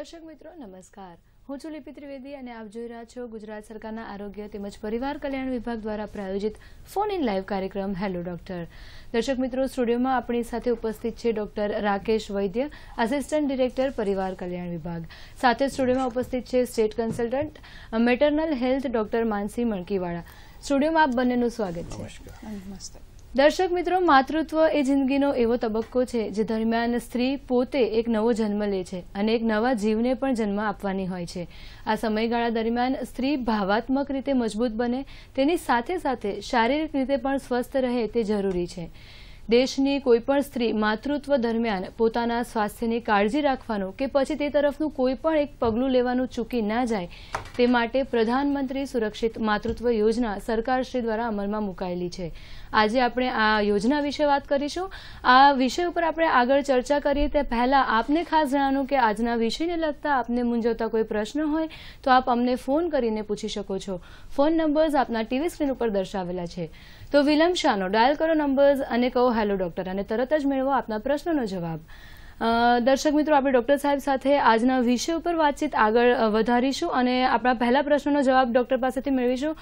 દર્શક મિત્રો નમસ્કાર હું છું લિપિ ત્રિવેદી અને આપ જોઈ રહ્યા છો ગુજરાત સરકારના આરોગ્ય તેમજ પરિવાર કલ્યાણ વિભાગ દ્વારા પ્રાયોજિત ફોન ઇન લાઈવ કાર્યક્રમ હેલો ડોક્ટર દર્શક મિત્રો સ્ટુડિયોમાં આપણી સાથે ઉપસ્થિત છે doctor Rakesh Vaidya assistant director પરિવાર કલ્યાણ વિભાગ સાથે સ્ટુડિયોમાં ઉપસ્થિત છે state consultant maternal health doctor Mansi Mankiwala સ્ટુડિયોમાં આપ બંનેનું સ્વાગત છે નમસ્કાર દર્શક મિત્રો માતૃત્વ એ જિંદગીનો એવો તબક્કો છે જે દરમિયાન સ્ત્રી પોતે એક નવો જન્મ લે છે અને એક નવા જીવને પણ જન્મ આપવાની હોય છે આ સમયગાળા દરમિયાન સ્ત્રી ભાવાત્મક રીતે મજબૂત બને તેની સાથે સાથે શારીરિક રીતે પણ સ્વસ્થ રહે તે જરૂરી છે દેશની કોઈપણ સ્ત્રી માતૃત્વ દરમિયાન પોતાના સ્વાસ્થ્યની કાળજી રાખવાનું કે પછી તે તરફનું કોઈપણ એક પગલું લેવાનું ચૂકી ના જાય તે માટે પ્રધાનમંત્રી સુરક્ષિત માતૃત્વ યોજના સરકારશ્રી દ્વારા અમલમાં મુકાયેલી છે આજે આપણે આ યોજના વિશે વાત કરીશું આ વિષય ઉપર આપણે આગળ ચર્ચા કરીએ તે પહેલાં આપને ખાસ જણાવું કે આજના વિષયને લગતા આપને મૂંઝવતા કોઈ પ્રશ્ન હોય તો આપ અમને ફોન કરીને પૂછી શકો છો ફોન નંબર્સ આપના ટીવી સ્ક્રીન ઉપર દર્શાવેલા છે તો વિલંબ શાહનો ડાયલ કરો નંબર્સ અને કહો હેલો ડોક્ટર અને તરત જ મેળવો આપના પ્રશ્નોનો જવાબ દર્શક મિત્રો આપણે ડૉક્ટર સાહેબ સાથે આજના વિષય ઉપર વાતચીત આગળ વધારીશું અને આપણા પહેલા પ્રશ્નનો જવાબ ડૉક્ટર પાસેથી મેળવીશું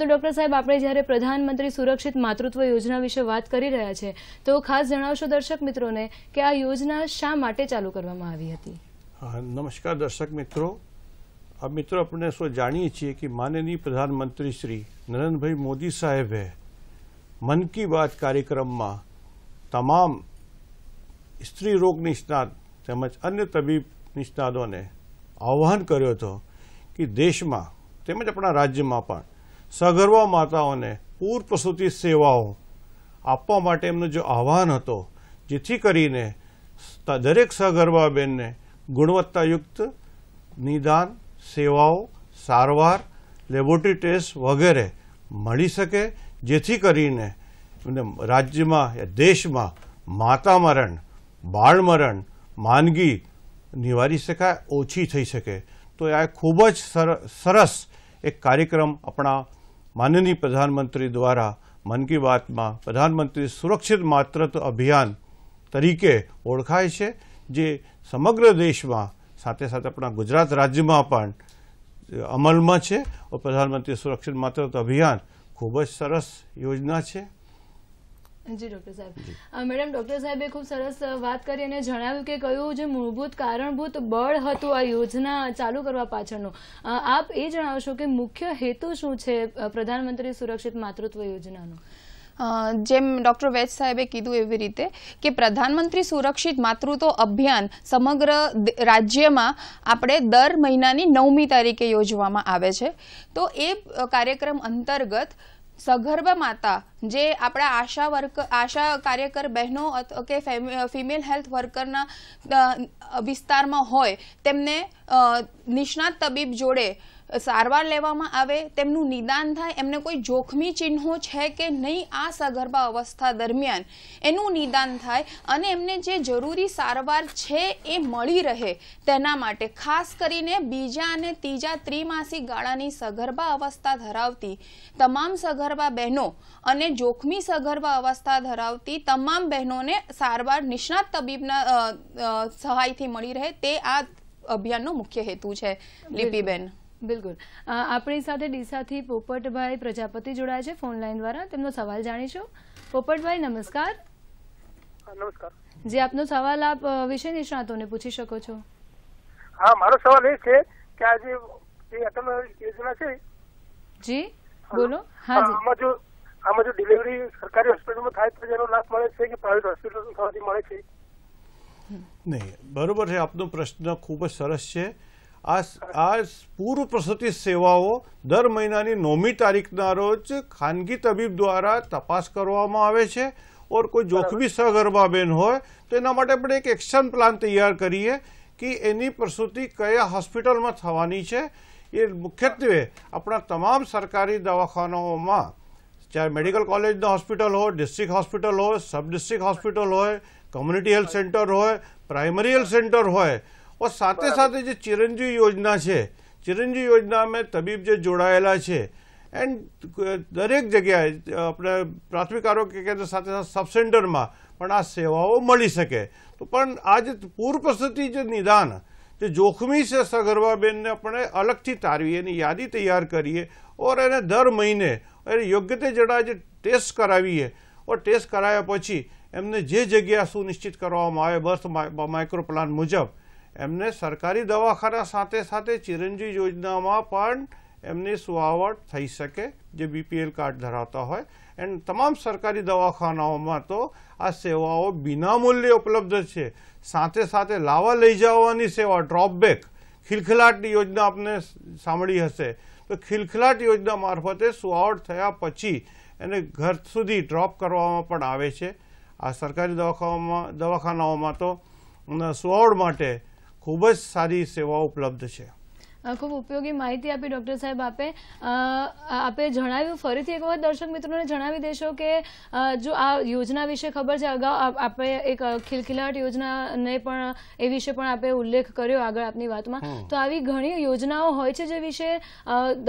તો ડૉક્ટર સાહેબ આપણે જ્યારે પ્રધાનમંત્રી સુરક્ષિત માતૃત્વ યોજના વિશે વાત કરી રહ્યા છે તો ખાસ જણાવશો દર્શક મિત્રોને કે આ યોજના શા માટે ચાલુ કરવામાં આવી હતી નમસ્કાર દર્શક મિત્રો આ મિત્રો આપણે શું જાણીએ છીએ કે માનનીય પ્રધાનમંત્રી શ્રી નરેન્દ્રભાઈ મોદી સાહેબે મન કી બાત કાર્યક્રમમાં તમામ સ્ત્રી રોગ નિષ્ણાત તેમજ અન્ય તબીબ નિષ્ણાતોને આહ્વાન કર્યો હતો કે દેશમાં તેમજ આપણા રાજ્યમાં પણ સગર્ભા માતાઓને પૂર પ્રસૂતિ સેવાઓ આપવા માટે એમનો જો આહ્વાન હતો જેથી કરીને દરેક સગર્ભા બહેનને ગુણવત્તાયુક્ત નિદાન સેવાઓ સારવાર લેબોરેટરી ટેસ્ટ વગેરે મળી શકે જેથી કરીને રાજ્યમાં દેશમાં માતા મરણ બાળમરણ માંદગી નિવારી શકાય ઓછી થઈ શકે તો આ ખૂબ જ સરસ એક કાર્યક્રમ આપણા માનનીય પ્રધાનમંત્રી દ્વારા મન કી બાતમાં પ્રધાનમંત્રી સુરક્ષિત માતૃત્વ અભિયાન તરીકે ઓળખાય છે જે સમગ્ર દેશમાં સાથે સાથે આપણા ગુજરાત રાજ્યમાં પણ અમલમાં છે પ્રધાનમંત્રી સુરક્ષિત માતૃત્વ અભિયાન ખૂબ જ સરસ યોજના છે જી ડોક્ટર સાહેબ મેડમ ડોક્ટર સાહેબે ખૂબ સરસ વાત કરી અને જણાવ્યું કે કયું જે મૂળભૂત કારણભૂત બળ હતું આ યોજના ચાલુ કરવા પાછળનું આપ એ જણાવશો કે મુખ્ય હેતુ શું છે પ્રધાનમંત્રી સુરક્ષિત માતૃત્વ યોજનાનો જેમ ડૉક્ટર વૈદ સાહેબે કીધું એવી રીતે કે પ્રધાનમંત્રી સુરક્ષિત માતૃત્વ અભિયાન સમગ્ર રાજ્યમાં આપણે દર મહિનાની નવમી તારીખે યોજવામાં આવે છે તો એ કાર્યક્રમ અંતર્ગત સગર્ભ માતા જે આપણા આશા વર્ક આશા કાર્યકર બહેનો કે ફિમેલ હેલ્થ વર્કરના વિસ્તારમાં હોય તેમને નિષ્ણાત તબીબ જોડે સારવાર લેવામાં આવે તેમનું નિદાન થાય એમને કોઈ જોખમી ચિહ્નો છે કે નહીં આ સગર્ભા અવસ્થા દરમિયાન એનું નિદાન થાય અને એમને જે જરૂરી સારવાર છે એ મળી રહે તેના માટે ખાસ કરીને બીજા અને ત્રીજા ત્રિમાસિક ગાળાની સગર્ભા અવસ્થા ધરાવતી તમામ સગર્ભા બહેનો અને જોખમી સગર્ભા અવસ્થા ધરાવતી તમામ બહેનોને સારવાર નિષ્ણાત તબીબના સહાયથી મળી રહે તે આ અભિયાનનો મુખ્ય હેતુ છે લિપિબેન બિલકુલ આપણી સાથે ડીસાથી પોપટભાઈ પ્રજાપતિ જોડાયા છે ફોન લાઈન દ્વારા તેમનો સવાલ જાણીશું પોપટભાઈ નમસ્કાર નમસ્કાર જે આપનો સવાલ આપ વિષય નિષ્ણાતોને પૂછી શકો છો હા મારો સવાલ એ છે કે આજે અટલ યોજના છે જી બોલો હા જી આમાં જો આમાં જો ડિલિવરી સરકારી હોસ્પિટલમાં થાય તો જેનો લાભ મળે છે કે પ્રાઇવેટ હોસ્પિટલ મળે છે નહીં બરોબર છે આપનો પ્રશ્ન ખૂબ જ સરસ છે આ આ પૂર્વ પ્રસૂતિ સેવાઓ દર મહિનાની નોમી તારીખના રોજ ખાનગી તબીબ દ્વારા તપાસ કરવામાં આવે છે ઓર કોઈ જોખમી સગર્ભા બેન હોય તો એના માટે પણ એક એક્શન પ્લાન તૈયાર કરીએ કે એની પ્રસૂતિ કયા હોસ્પિટલમાં થવાની છે એ મુખ્યત્વે આપણા તમામ સરકારી દવાખાનાઓમાં ચાહે મેડિકલ કોલેજના હોસ્પિટલ હોય ડિસ્ટ્રિક્ટ હોસ્પિટલ હોય સબ ડિસ્ટ્રિક્ટ હોસ્પિટલ હોય કમ્યુનિટી હેલ્થ સેન્ટર હોય પ્રાઇમરી હેલ્થ સેન્ટર હોય ઓર સાથે સાથે જે ચિરંજીવ યોજના છે ચિરંજીવ યોજનામાં તબીબ જે જોડાયેલા છે એન્ડ દરેક જગ્યાએ આપણે પ્રાથમિક આરોગ્ય કેન્દ્ર સાથે સાથે સબસેન્ટરમાં પણ આ સેવાઓ મળી શકે તો પણ આ જે પૂર્વ પ્રસૂતિ જે નિદાન જે જોખમી છે સગર્ભાબેનને આપણે અલગથી તારવી એની યાદી તૈયાર કરીએ ઓર એને દર મહિને એને યોગ્ય તે જણા જે ટેસ્ટ કરાવીએ ઓર ટેસ્ટ કરાવ્યા પછી એમને જે જગ્યા સુનિશ્ચિત કરવામાં આવે બસ માઇક્રો પ્લાન મુજબ એમને સરકારી દવાખાના સાથે સાથે ચિરંજી યોજનામાં પણ એમની સુવાવટ થઈ શકે જે બીપીએલ કાર્ડ ધરાવતા હોય એન્ડ તમામ સરકારી દવાખાનાઓમાં તો આ સેવાઓ વિનામૂલ્યે ઉપલબ્ધ છે સાથે સાથે લાવા લઈ જવાની સેવા ડ્રોપબેક ખિલખિલાટની યોજના આપને સાંભળી હશે તો ખિલખિલાટ યોજના મારફતે સુવાવટ થયા પછી એને ઘર સુધી ડ્રોપ કરવામાં પણ આવે છે આ સરકારી દવાખાનામાં દવાખાનાઓમાં તો સુઆઉટ માટે ખૂબ જ સારી સેવાઓ ઉપલબ્ધ છે ખૂબ ઉપયોગી માહિતી આપી ડૉક્ટર સાહેબ આપે આપે જણાવ્યું ફરીથી એક વખત દર્શક મિત્રોને જણાવી દેશો કે જો આ યોજના વિશે ખબર છે અગાઉ આપણે એક ખિલખિલાટ યોજનાને પણ એ વિશે પણ આપે ઉલ્લેખ કર્યો આગળ આપની વાતમાં તો આવી ઘણી યોજનાઓ હોય છે જે વિશે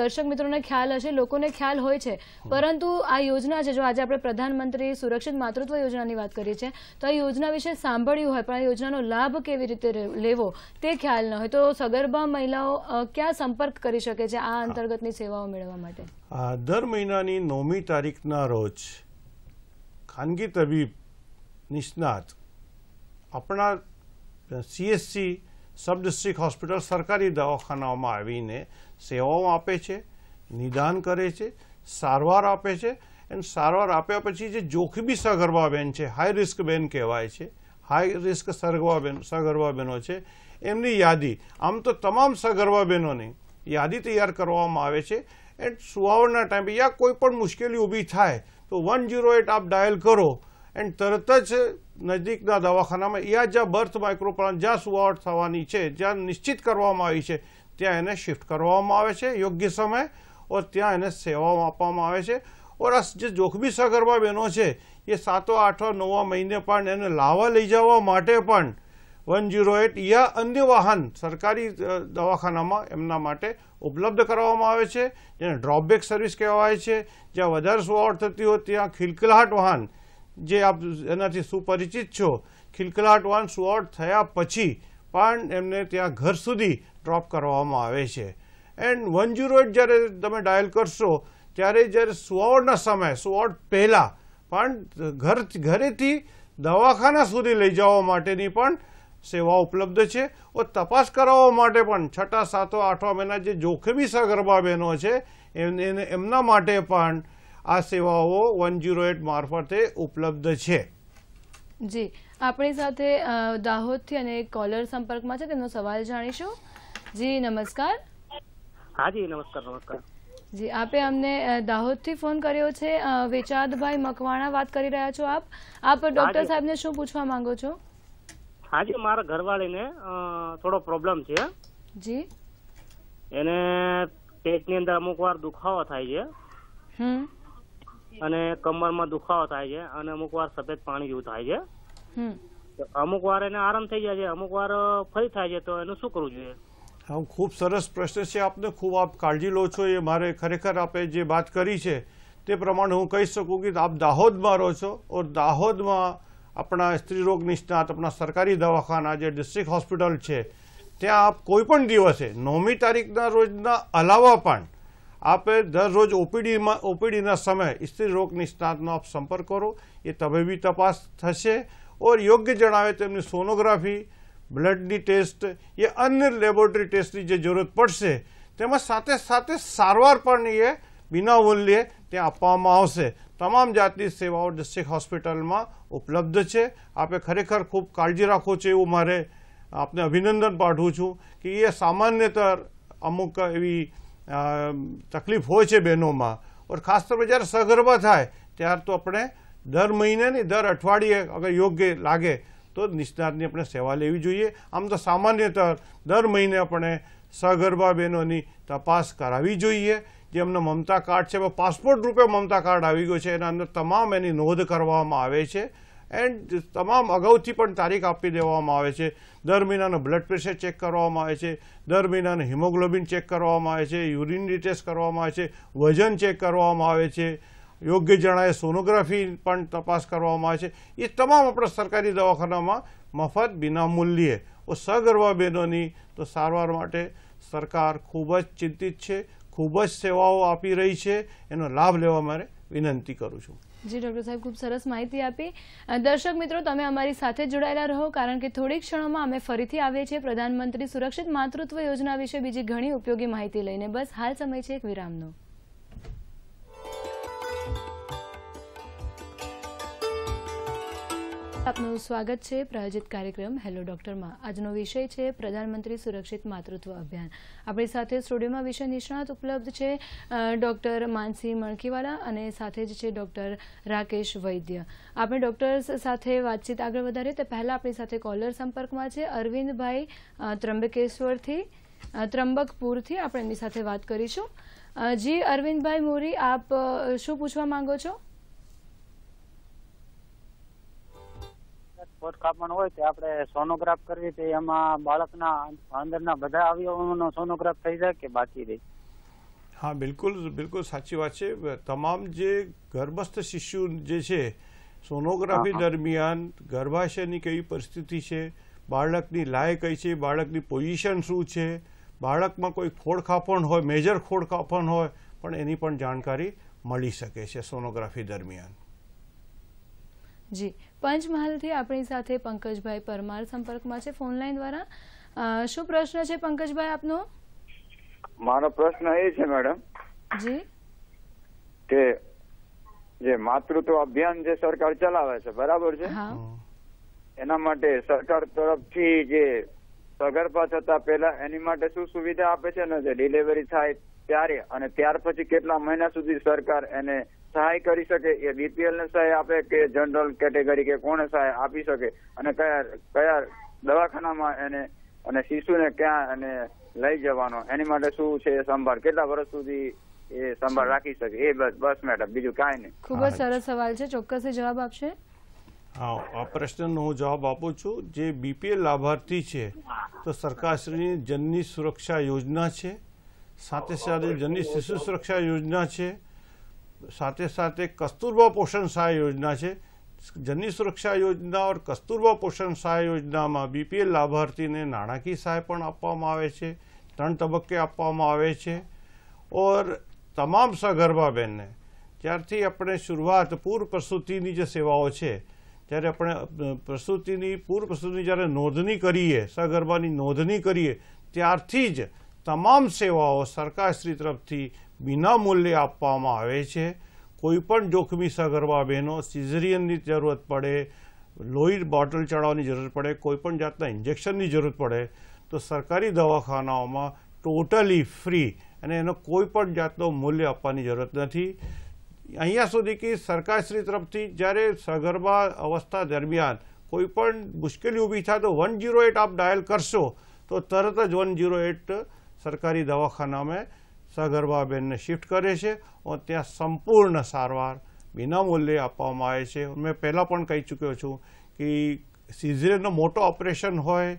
દર્શક મિત્રોને ખ્યાલ હશે લોકોને ખ્યાલ હોય છે પરંતુ આ યોજના છે જો આજે આપણે પ્રધાનમંત્રી સુરક્ષિત માતૃત્વ યોજનાની વાત કરીએ છીએ તો આ યોજના વિશે સાંભળ્યું હોય પણ આ યોજનાનો લાભ કેવી રીતે લેવો તે ખ્યાલ ન હોય તો સગર્ભા મહિલાઓ ક્યાં સંપર્ક કરી શકે છે આ અંતર્ગતની સેવાઓ મેળવવા માટે દર મહિનાની નવમી તારીખના રોજ ખાનગી તબીબ નિષ્ણાત આપણા સીએસસી સબ ડિસ્ટ્રિક્ટ હોસ્પિટલ સરકારી દવાખાનાઓમાં આવીને સેવાઓ આપે છે નિદાન કરે છે સારવાર આપે છે અને સારવાર આપ્યા પછી જે જોખમી સગર્ભા બેન છે હાઈ રિસ્ક બેન કહેવાય છે હાઈ રિસ્ક સગર્ભા બેન સગર્ભા બહેનો છે એમની યાદી આમ તો તમામ સગર્ભા બહેનોની યાદી તૈયાર કરવામાં આવે છે એન્ડ સુવાવડના ટાઈમે યા કોઈ પણ મુશ્કેલી ઊભી થાય તો વન જીરો એટ આપ ડાયલ કરો એન્ડ તરત જ નજીકના દવાખાનામાં યા જ્યાં બર્થ માઇક્રોપ્લાન જ્યાં સુવાવટ થવાની છે જ્યાં નિશ્ચિત કરવામાં આવી છે ત્યાં એને શિફ્ટ કરવામાં આવે છે યોગ્ય સમય ઓર ત્યાં એને સેવાઓ આપવામાં આવે છે ઓર આ જે જોખમી સગર્ભા બહેનો છે એ સાતો આઠવા નવા મહિને પણ એને લાવવા લઈ જવા માટે પણ વન ઝીરો એટ યા અન્ય વાહન સરકારી દવાખાનામાં એમના માટે ઉપલબ્ધ કરવામાં આવે છે જેને ડ્રોપબેક સર્વિસ કહેવાય છે જ્યાં વધારે સુવાવટ થતી હોય ત્યાં ખિલખિલાટ વાહન જે આપ એનાથી સુપરિચિત છો ખિલખિલાટ વાહન સુવાવટ થયા પછી પણ એમને ત્યાં ઘર સુધી ડ્રોપ કરવામાં આવે છે એન્ડ વન ઝીરો એટ જ્યારે તમે ડાયલ કરશો ત્યારે જ્યારે સુવાવટના સમય સુવાવટ પહેલાં પણ ઘર ઘરેથી દવાખાના સુધી લઈ જવા માટેની પણ સેવા ઉપલબ્ધ છે ઓ તપાસ કરાવવા માટે પણ છઠ્ઠા સાતો આઠવા મહિના જે જોખમી સગર્ભા બહેનો છે એમને એમના માટે પણ આ સેવાઓ વન જીરો એટ મારફતે ઉપલબ્ધ છે જી આપણી સાથે દાહોદથી અને એક કોલર સંપર્કમાં છે તેનો સવાલ જાણીશું જી નમસ્કાર હા જી નમસ્કાર નમસ્કાર જી આપે અમને દાહોદથી ફોન કર્યો છે વેચાદભાઈ મકવાણા વાત કરી રહ્યા છો આપ આપ ડોક્ટર સાહેબને શું પૂછવા માંગો છો આજે મારા ઘરવાળી ને થોડો પ્રોબ્લેમ છે જી એને પેટની અંદર અમુક વાર દુખાવો થાય છે અને કમરમાં દુખાવો થાય છે અને અમુક વાર સફેદ પાણી જેવું થાય છે અમુક વાર એને આરામ થઈ જાય છે અમુક વાર ફરી થાય છે તો એનું શું કરવું જોઈએ આમ ખૂબ સરસ પ્રશ્ન છે આપને ખૂબ આપ કાળજી લો છો એ મારે ખરેખર આપે જે વાત કરી છે તે પ્રમાણે હું કહી શકું કે આપ દાહોદમાં રહો છો ઓર દાહોદમાં આપણા સ્ત્રી રોગ નિષ્ણાત આપણા સરકારી દવાખાના જે ડિસ્ટ્રિક્ટ હોસ્પિટલ છે ત્યાં આપ કોઈપણ દિવસે નવમી તારીખના રોજના અલાવા પણ આપે દરરોજ ઓપીડીમાં ઓપીડીના સમયે સ્ત્રી રોગ નિષ્ણાતનો આપ સંપર્ક કરો એ તબીબી તપાસ થશે ઓર યોગ્ય જણાવે તેમની સોનોગ્રાફી બ્લડની ટેસ્ટ એ અન્ય લેબોરેટરી ટેસ્ટની જે જરૂરત પડશે તેમાં સાથે સાથે સારવાર પણ એ વિના મૂલ્યે ત્યાં આપવામાં આવશે તમામ જાતની સેવાઓ ડિસ્ટ્રિક્ટ હોસ્પિટલમાં ઉપલબ્ધ છે આપે ખરેખર ખૂબ કાળજી રાખો છો એવું મારે આપને અભિનંદન પાઠવું છું કે એ સામાન્યતર અમુક એવી તકલીફ હોય છે બહેનોમાં ઓર ખાસ કરીને જ્યારે સગર્ભા થાય ત્યારે તો આપણે દર મહિને નહીં દર અઠવાડિયે અગર યોગ્ય લાગે તો નિષ્ણાતની આપણે સેવા લેવી જોઈએ આમ તો સામાન્યતર દર મહિને આપણે સગર્ભા બહેનોની તપાસ કરાવી જોઈએ જે એમનો મમતા કાર્ડ છે પાસપોર્ટ રૂપે મમતા કાર્ડ આવી ગયું છે એના અંદર તમામ એની નોંધ કરવામાં આવે છે એન્ડ તમામ અગાઉથી પણ તારીખ આપી દેવામાં આવે છે દર મહિનાનું બ્લડ પ્રેશર ચેક કરવામાં આવે છે દર મહિનાનું હિમોગ્લોબિન ચેક કરવામાં આવે છે યુરિન ટેસ્ટ કરવામાં આવે છે વજન ચેક કરવામાં આવે છે યોગ્ય જણાએ સોનોગ્રાફી પણ તપાસ કરવામાં આવે છે એ તમામ આપણા સરકારી દવાખાનામાં મફત વિનામૂલ્યે સગર્ભા બહેનોની તો સારવાર માટે સરકાર ખૂબ જ ચિંતિત છે ખૂબ જ સેવાઓ આપી રહી છે એનો લાભ લેવા મારે વિનંતી કરું છું જી ડોક્ટર સાહેબ ખૂબ સરસ માહિતી આપી દર્શક મિત્રો તમે અમારી સાથે જોડાયેલા રહો કારણ કે થોડીક ક્ષણોમાં અમે ફરીથી આવીએ છીએ પ્રધાનમંત્રી સુરક્ષિત માતૃત્વ યોજના વિશે બીજી ઘણી ઉપયોગી માહિતી લઈને બસ હાલ સમય છે એક વિરામનો આપનું સ્વાગત છે પ્રયોજિત કાર્યક્રમ હેલો ડોક્ટરમાં આજનો વિષય છે પ્રધાનમંત્રી સુરક્ષિત માતૃત્વ અભિયાન આપણી સાથે સ્ટુડિયોમાં વિષય નિષ્ણાત ઉપલબ્ધ છે ડૉક્ટર માનસી મણકીવાલા અને સાથે જ છે ડૉક્ટર રાકેશ વૈદ્ય આપણે ડૉક્ટર્સ સાથે વાતચીત આગળ વધારીએ તે પહેલાં આપણી સાથે કોલર સંપર્કમાં છે અરવિંદભાઈ ત્રંબકેશ્વરથી ત્રંબકપુરથી આપણે એમની સાથે વાત કરીશું જી અરવિંદભાઈ મોરી આપ શું પૂછવા માંગો છો ખોટ કાપણ હોય તે આપણે સોનોગ્રાફ કરવી તો એમાં બાળકના અંદરના બધા અવયવોનો સોનોગ્રાફ થઈ જાય કે બાકી રહે હા બિલકુલ બિલકુલ સાચી વાત છે તમામ જે ગર્ભસ્થ શિશુ જે છે સોનોગ્રાફી દરમિયાન ગર્ભાશયની કેવી પરિસ્થિતિ છે બાળકની લાય કઈ છે બાળકની પોઝિશન શું છે બાળકમાં કોઈ ખોડખાપણ હોય મેજર ખોડખાપણ હોય પણ એની પણ જાણકારી મળી શકે છે સોનોગ્રાફી દરમિયાન જી પંચમહાલથી આપણી સાથે પંકજભાઈ પરમાર સંપર્કમાં છે ફોનલાઈન દ્વારા શું પ્રશ્ન છે પંકજભાઈ આપનો મારો પ્રશ્ન એ છે મેડમ જી કે જે માતૃત્વ અભિયાન જે સરકાર ચલાવે છે બરાબર છે એના માટે સરકાર તરફથી જે સગર્ભા થતા પહેલા એની માટે શું સુવિધા આપે છે ને જે ડિલિવરી થાય ત્યારે અને ત્યાર પછી કેટલા મહિના સુધી સરકાર એને સહાય કરી શકે એ બીપીએલ ને સહાય આપે કે જનરલ કેટેગરી કે કોને સહાય આપી શકે અને કયા કયા દવાખાનામાં એને અને શિશુને ક્યાં અને લઈ જવાનો એની માટે શું છે સંભાળ કેટલા વર્ષ સુધી એ સંભાળ રાખી શકે એ બસ બસ મેડમ બીજું કાંઈ નહીં ખૂબ જ સરસ સવાલ છે ચોક્કસ જવાબ આપશે હા આ પ્રશ્નનો હું જવાબ આપું છું જે બીપીએલ લાભાર્થી છે તો સરકારશ્રીની જનની સુરક્ષા યોજના છે સાથે સાથે જનની શિશુ સુરક્ષા યોજના છે સાથે સાથે કસ્તુરબા પોષણ સહાય યોજના છે જનની સુરક્ષા યોજના ઓર કસ્તુરબા પોષણ સહાય યોજનામાં બીપીએલ લાભાર્થીને નાણાકીય સહાય પણ આપવામાં આવે છે ત્રણ તબક્કે આપવામાં આવે છે ઓર તમામ સગર્ભા બહેનને ત્યારથી આપણે શરૂઆત પૂર પ્રસૂતિની જે સેવાઓ છે ત્યારે આપણે પ્રસૂતિની પૂર પ્રસૂતિની જ્યારે નોંધણી કરીએ સગર્ભાની નોંધણી કરીએ ત્યારથી જ તમામ સેવાઓ સરકારશ્રી તરફથી વિનામૂલ્યે આપવામાં આવે છે કોઈપણ જોખમી સગર્ભા બહેનો સિઝરિયનની જરૂરત પડે લોહી બોટલ ચડાવવાની જરૂર પડે કોઈપણ જાતના ઇન્જેક્શનની જરૂર પડે તો સરકારી દવાખાનાઓમાં ટોટલી ફ્રી અને એનો કોઈપણ જાતનો મૂલ્ય આપવાની જરૂરત નથી અહીંયા સુધી કે સરકારશ્રી તરફથી જ્યારે સગર્ભા અવસ્થા દરમિયાન કોઈપણ મુશ્કેલી ઊભી થાય તો વન જીરો એટ આપ ડાયલ કરશો તો તરત જ વન જીરો એટ સરકારી દવાખાનામાં સગર્ભાબેનને શિફ્ટ કરે છે અને ત્યાં સંપૂર્ણ સારવાર વિનામૂલ્યે આપવામાં આવે છે મેં પહેલાં પણ કહી ચૂક્યો છું કે સિઝરેનો મોટો ઓપરેશન હોય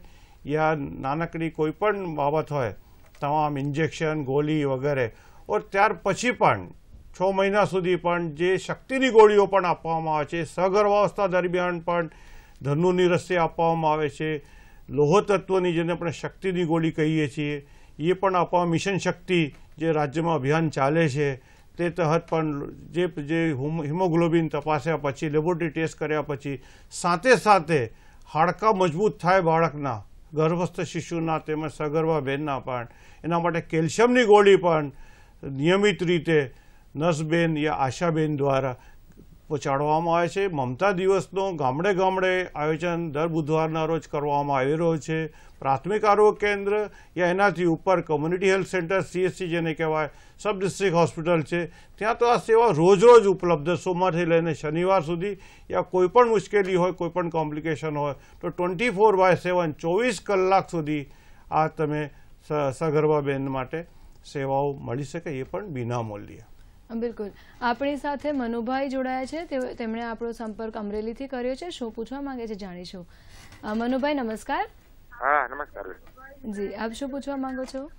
યા નાનકડી કોઈ પણ બાબત હોય તમામ ઇન્જેક્શન ગોળી વગેરે ઓર ત્યાર પછી પણ છ મહિના સુધી પણ જે શક્તિની ગોળીઓ પણ આપવામાં આવે છે સગર્ભાવસ્થા દરમિયાન પણ ધનુની રસી આપવામાં આવે છે લોહ જેને આપણે શક્તિની ગોળી કહીએ છીએ એ પણ આપવા મિશન શક્તિ જે રાજ્યમાં અભિયાન ચાલે છે તે તહત પણ જે જે હિમોગ્લોબિન તપાસ્યા પછી લેબોરેટરી ટેસ્ટ કર્યા પછી સાથે સાથે હાડકાં મજબૂત થાય બાળકના ગર્ભસ્થ શિશુના તેમજ સગર્ભા બહેનના પણ એના માટે કેલ્શિયમની ગોળી પણ નિયમિત રીતે નર્સબેન યા આશાબેન દ્વારા પહોંચાડવામાં આવે છે મમતા દિવસનો ગામડે ગામડે આયોજન દર બુધવારના રોજ કરવામાં આવી રહ્યો છે પ્રાથમિક આરોગ્ય કેન્દ્ર યા એનાથી ઉપર કમ્યુનિટી હેલ્થ સેન્ટર સીએસસી જેને કહેવાય સબ ડિસ્ટ્રિક્ટ હોસ્પિટલ છે ત્યાં તો આ સેવા રોજ રોજ ઉપલબ્ધ સોમવારથી લઈને શનિવાર સુધી યા કોઈપણ મુશ્કેલી હોય કોઈ પણ કોમ્પ્લિકેશન હોય તો ટ્વેન્ટી ફોર બાય સેવન ચોવીસ કલાક સુધી આ તમે સગર્ભા બહેન માટે સેવાઓ મળી શકે એ પણ વિના બિલકુલ આપણી સાથે મનુભાઈ જોડાયા છે તેમણે આપણો સંપર્ક અમરેલીથી કર્યો છે શું પૂછવા માંગે છે જાણીશું મનુભાઈ નમસ્કાર હા જી આપ શું પૂછવા માંગો છો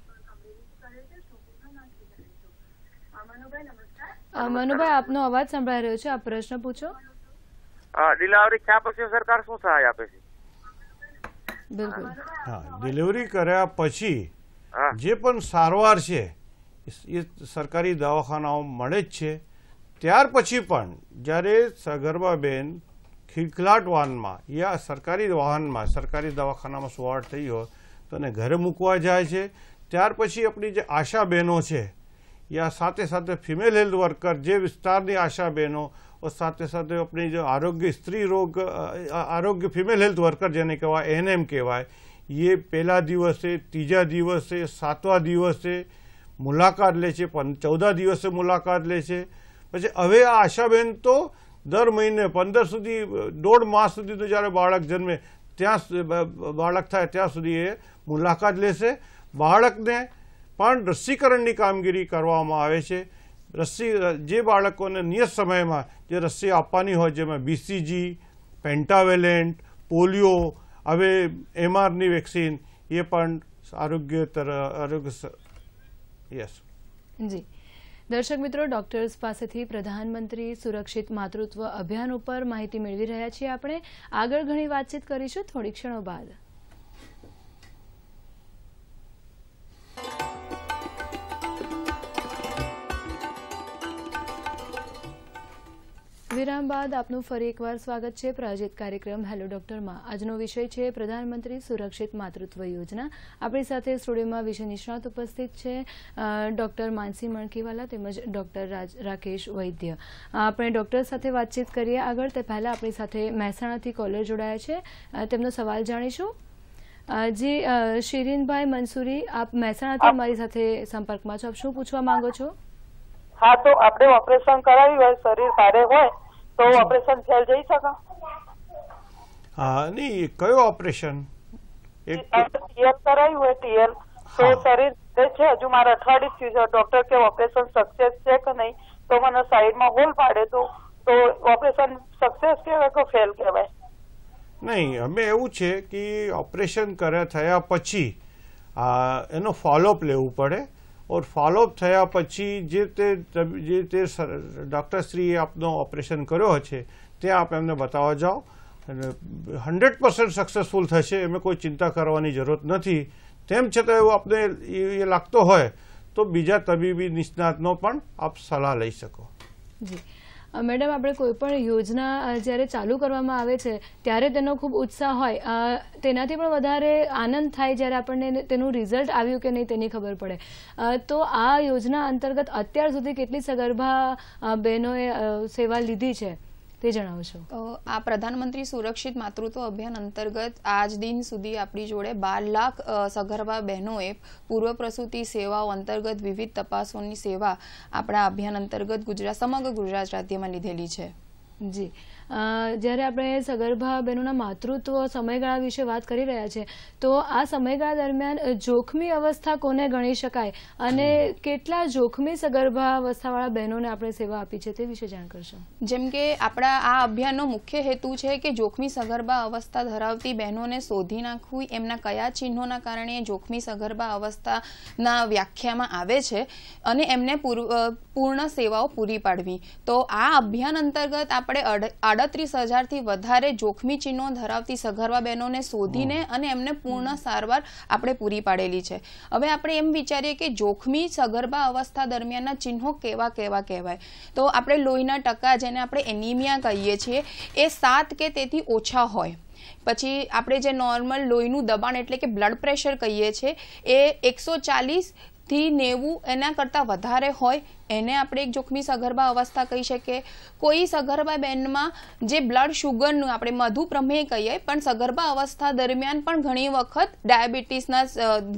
મનુભાઈ આપનો અવાજ સંભળાઈ રહ્યો છે આપ પ્રશ્ન પૂછો ડિલિવરી ક્યાં પછી સરકાર શું સહાય આપે છે બિલકુલ હા ડિલિવરી કર્યા પછી જે પણ સારવાર છે એ સરકારી દવાખાનાઓ મળે જ છે ત્યાર પછી પણ જ્યારે સગર્ભાબેન ખીલખલાટ વાનમાં યા સરકારી વાહનમાં સરકારી દવાખાનામાં સુવાડ થઈ હોય તો એને ઘરે મૂકવા જાય છે ત્યાર પછી આપણી જે આશા બહેનો છે યા સાથે સાથે ફિમેલ હેલ્થ વર્કર જે વિસ્તારની આશા બહેનો સાથે સાથે આપણી જે આરોગ્ય સ્ત્રી રોગ આરોગ્ય ફિમેલ હેલ્થ વર્કર જેને કહેવાય એનએમ કહેવાય એ પહેલા દિવસે ત્રીજા દિવસે સાતવા દિવસે મુલાકાત લે છે ચૌદા દિવસે મુલાકાત લે છે પછી હવે આ આશાબેન તો દર મહિને પંદર સુધી દોઢ માસ સુધીનું જ્યારે બાળક જન્મે ત્યાં બાળક થાય ત્યાં સુધી એ મુલાકાત લેશે બાળકને પણ રસીકરણની કામગીરી કરવામાં આવે છે રસી જે બાળકોને નિયત સમયમાં જે રસી આપવાની હોય જેમાં બીસીજી પેન્ટાવેલેન્ટ પોલિયો હવે એમઆરની વેક્સિન એ પણ આરોગ્ય તરફ આરોગ્ય યસ જી દર્શક મિત્રો ડોક્ટર્સ પાસેથી પ્રધાનમંત્રી સુરક્ષિત માતૃત્વ અભિયાન ઉપર માહિતી મેળવી રહ્યા છીએ આપણે આગળ ઘણી વાતચીત કરીશું થોડી ક્ષણો બાદ વિરામ બાદ આપનું ફરી એકવાર સ્વાગત છે પ્રાયોજિત કાર્યક્રમ હેલો ડોક્ટરમાં આજનો વિષય છે પ્રધાનમંત્રી સુરક્ષિત માતૃત્વ યોજના આપણી સાથે સ્ટુડિયોમાં વિષય નિષ્ણાત ઉપસ્થિત છે ડોક્ટર માનસી મણકીવાલા તેમજ ડોક્ટર રાકેશ વૈદ્ય આપણે ડોક્ટર સાથે વાતચીત કરીએ આગળ તે પહેલાં આપણી સાથે મહેસાણાથી કોલર જોડાયા છે તેમનો સવાલ જાણીશું જી શિરીનભાઈ મંસૂરી આપ મહેસાણાથી અમારી સાથે સંપર્કમાં છો આપ શું પૂછવા માંગો છો હા તો આપણે ઓપરેશન કરાવ્યું હોય શરીર ભારે હોય તો ઓપરેશન ફેલ જઈ શકો હા નહીં કયો ઓપરેશન ટીએલ કરાયું હોય ટીએલ તો શરીર છે હજુ મારે અઠવાડિયું થયું છે ડોક્ટર કે ઓપરેશન સક્સેસ છે કે નહીં તો મને સાઈડમાં હોલ પાડે તો તો ઓપરેશન સક્સેસ કહેવાય કે ફેલ કહેવાય નહીં અમે એવું છે કે ઓપરેશન કર્યા થયા પછી એનો ફોલોઅપ લેવું પડે ઓર ફોલોઅપ થયા પછી જે તે જે તે ડૉક્ટરશ્રીએ આપનો ઓપરેશન કર્યો છે તે આપ એમને બતાવવા જાઓ અને હંડ્રેડ પર્સન્ટ સક્સેસફુલ થશે એમને કોઈ ચિંતા કરવાની જરૂરત નથી તેમ છતાં એવું આપને એ લાગતો હોય તો બીજા તબીબી નિષ્ણાતનો પણ આપ સલાહ લઈ શકો જી મેડમ આપણે કોઈપણ યોજના જ્યારે ચાલુ કરવામાં આવે છે ત્યારે તેનો ખૂબ ઉત્સાહ હોય તેનાથી પણ વધારે આનંદ થાય જ્યારે આપણને તેનું રિઝલ્ટ આવ્યું કે નહીં તેની ખબર પડે તો આ યોજના અંતર્ગત અત્યાર સુધી કેટલી સગર્ભા બહેનોએ સેવા લીધી છે તે જણાવશો આ પ્રધાનમંત્રી સુરક્ષિત માતૃત્વ અભિયાન અંતર્ગત આજ દિન સુધી આપણી જોડે બાર લાખ સગર્ભા બહેનોએ પૂર્વ પ્રસૂતિ સેવાઓ અંતર્ગત વિવિધ તપાસોની સેવા આપણા અભિયાન અંતર્ગત ગુજરાત સમગ્ર ગુજરાત રાજ્યમાં લીધેલી છે જી જ્યારે આપણે સગર્ભા બહેનોના માતૃત્વ સમયગાળા વિશે વાત કરી રહ્યા છે તો આ સમયગાળા દરમિયાન જોખમી અવસ્થા કોને ગણી શકાય અને કેટલા જોખમી સગર્ભા અવસ્થાવાળા બહેનોને આપણે સેવા આપી છે તે વિશે જાણ કરશો જેમ કે આપણા આ અભિયાનનો મુખ્ય હેતુ છે કે જોખમી સગર્ભા અવસ્થા ધરાવતી બહેનોને શોધી નાખવી એમના કયા ચિહ્નોના કારણે જોખમી સગર્ભા અવસ્થાના વ્યાખ્યામાં આવે છે અને એમને પૂર્ણ સેવાઓ પૂરી પાડવી તો આ અભિયાન અંતર્ગત આપણે આપણે આડત્રીસ હજારથી વધારે જોખમી ચિહ્નો ધરાવતી સગર્ભા બહેનોને શોધીને અને એમને પૂર્ણ સારવાર આપણે પૂરી પાડેલી છે હવે આપણે એમ વિચારીએ કે જોખમી સગર્ભા અવસ્થા દરમિયાનના ચિહ્નો કેવા કેવા કહેવાય તો આપણે લોહીના ટકા જેને આપણે એનિમિયા કહીએ છીએ એ સાત કે તેથી ઓછા હોય પછી આપણે જે નોર્મલ લોહીનું દબાણ એટલે કે બ્લડ પ્રેશર કહીએ છીએ એ એકસો ચાલીસથી નેવું એના કરતાં વધારે હોય એને આપણે એક જોખમી સગર્ભા અવસ્થા કહી શકીએ કોઈ સગર્ભા બેનમાં જે બ્લડ શુગરનું આપણે મધુપ્રમેહ કહીએ પણ સગર્ભા અવસ્થા દરમિયાન પણ ઘણી વખત ડાયાબિટીસના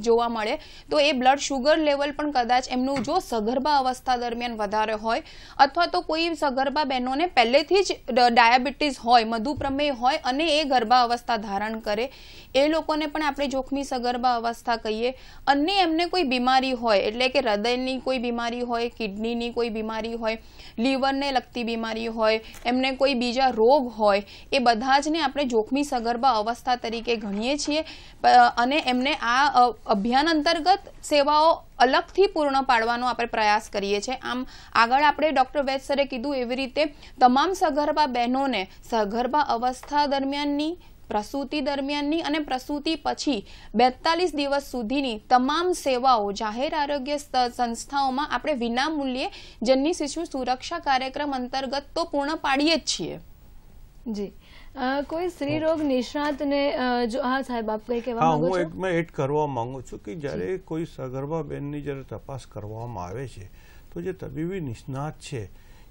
જોવા મળે તો એ બ્લડ શુગર લેવલ પણ કદાચ એમનું જો સગર્ભા અવસ્થા દરમિયાન વધારે હોય અથવા તો કોઈ સગર્ભા બહેનોને પહેલેથી જ ડાયાબિટીસ હોય મધુપ્રમેહ હોય અને એ ગર્ભા અવસ્થા ધારણ કરે એ લોકોને પણ આપણે જોખમી સગર્ભા અવસ્થા કહીએ અને એમને કોઈ બીમારી હોય એટલે કે હૃદયની કોઈ બીમારી હોય કિડની કિડનીની કોઈ બીમારી હોય લીવરને લગતી બીમારી હોય એમને કોઈ બીજા રોગ હોય એ બધા જને આપણે જોખમી સગર્ભા અવસ્થા તરીકે ગણીએ છીએ અને એમને આ અભિયાન અંતર્ગત સેવાઓ અલગથી પૂર્ણ પાડવાનો આપણે પ્રયાસ કરીએ છીએ આમ આગળ આપણે ડૉક્ટર વેદ સરે કીધું એવી રીતે તમામ સગર્ભા બહેનોને સગર્ભા અવસ્થા દરમિયાનની પ્રસૂતિ દરમિયાનની અને પ્રસૂતિ પછી બેતાલીસ દિવસ સુધીની તમામ સેવાઓ જાહેર આરોગ્ય સંસ્થાઓમાં આપણે વિનામૂલ્યે જન્ની શિશુ સુરક્ષા કાર્યક્રમ અંતર્ગત તો પૂર્ણ પાડીએ જ છીએ જી કોઈ સ્ત્રી રોગ ને જો હા સાહેબ આપ કંઈ કહેવા માંગો છો હું એડ કરવા માંગુ છું કે જ્યારે કોઈ સગર્ભા બેનની જ્યારે તપાસ કરવામાં આવે છે તો જે તબીબી નિષ્ણાત છે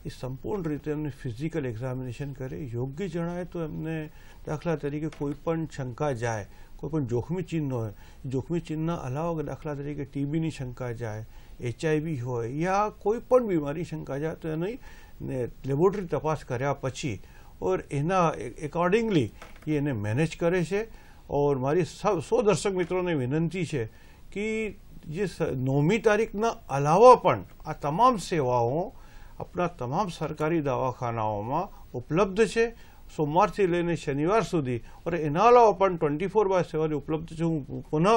એ સંપૂર્ણ રીતે એમની ફિઝિકલ એક્ઝામિનેશન કરે યોગ્ય જણાય તો એમને દાખલા તરીકે કોઈ પણ શંકા જાય કોઈ પણ જોખમી ચિહ્ન હોય જોખમી ચિહ્નના અલાવા દાખલા તરીકે ટીબીની શંકા જાય એચઆઈવી હોય યા કોઈ પણ બીમારી શંકા જાય તો એની લેબોરેટરી તપાસ કર્યા પછી ઓર એના એકોર્ડિંગલી એ એને મેનેજ કરે છે ઓર મારી સૌ સો દર્શક મિત્રોને વિનંતી છે કે જે નવમી તારીખના અલાવા પણ આ તમામ સેવાઓ આપણા તમામ સરકારી દવાખાનાઓમાં ઉપલબ્ધ છે સોમવારથી લઈને શનિવાર સુધી અને એના અલાવા પણ ટ્વેન્ટી ફોર બાય સેવન ઉપલબ્ધ છે હું પુનઃ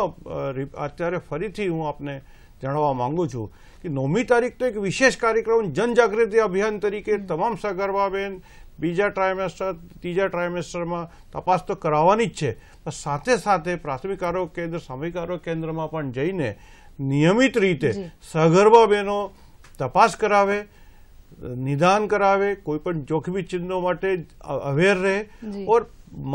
અત્યારે ફરીથી હું આપને જણાવવા માંગુ છું કે નવમી તારીખ તો એક વિશેષ કાર્યક્રમ જનજાગૃતિ અભિયાન તરીકે તમામ સગર્ભાબેન બીજા ટ્રાયમેસ્ટર ત્રીજા ટ્રાયમેસ્ટરમાં તપાસ તો કરાવવાની જ છે પણ સાથે સાથે પ્રાથમિક આરોગ્ય કેન્દ્ર સામૂહિક આરોગ્ય કેન્દ્રમાં પણ જઈને નિયમિત રીતે સગર્ભા બહેનો તપાસ કરાવે નિદાન કરાવે કોઈ પણ જોખમી ચિહ્નો માટે અવેર રહે ઓર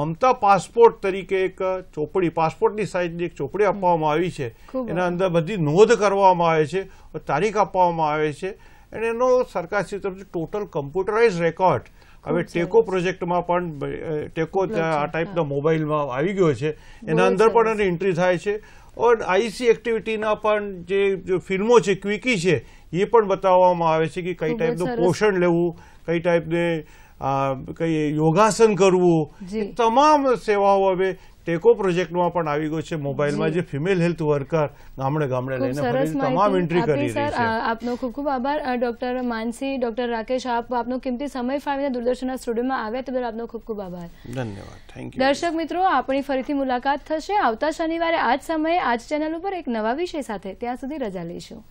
મમતા પાસપોર્ટ તરીકે એક ચોપડી પાસપોર્ટની સાઇઝની એક ચોપડી આપવામાં આવી છે એના અંદર બધી નોંધ કરવામાં આવે છે તારીખ આપવામાં આવે છે અને એનો સરકારશ્રી તરફથી ટોટલ કમ્પ્યુટરાઇઝ રેકોર્ડ હવે ટેકો પ્રોજેક્ટમાં પણ ટેકો આ ટાઈપના મોબાઈલમાં આવી ગયો છે એના અંદર પણ એની એન્ટ્રી થાય છે ઓર આઈસી એક્ટિવિટીના પણ જે ફિલ્મો છે ક્વિકી છે એ પણ બતાવવામાં આવે છે કે કઈ ટાઈપનું પોષણ લેવું કઈ ટાઈપને કઈ યોગાસન કરવું તમામ સેવાઓ હવે ટેકો પ્રોજેક્ટમાં પણ આવી ગયો છે મોબાઈલમાં જે ફિમેલ હેલ્થ વર્કર ગામડે ગામડે લઈને તમામ એન્ટ્રી કરી છે આપનો ખૂબ ખૂબ આભાર ડોક્ટર માનસી ડોક્ટર રાકેશ આપ આપનો કિંમતી સમય ફાળવીને દૂરદર્શનના સ્ટુડિયોમાં આવ્યા તે બદલ આપનો ખૂબ ખૂબ આભાર ધન્યવાદ થેન્ક યુ દર્શક મિત્રો આપણી ફરીથી મુલાકાત થશે આવતા શનિવારે આજ સમયે આજ ચેનલ ઉપર એક નવા વિષય સાથે ત્યાં સુધી રજા લઈશું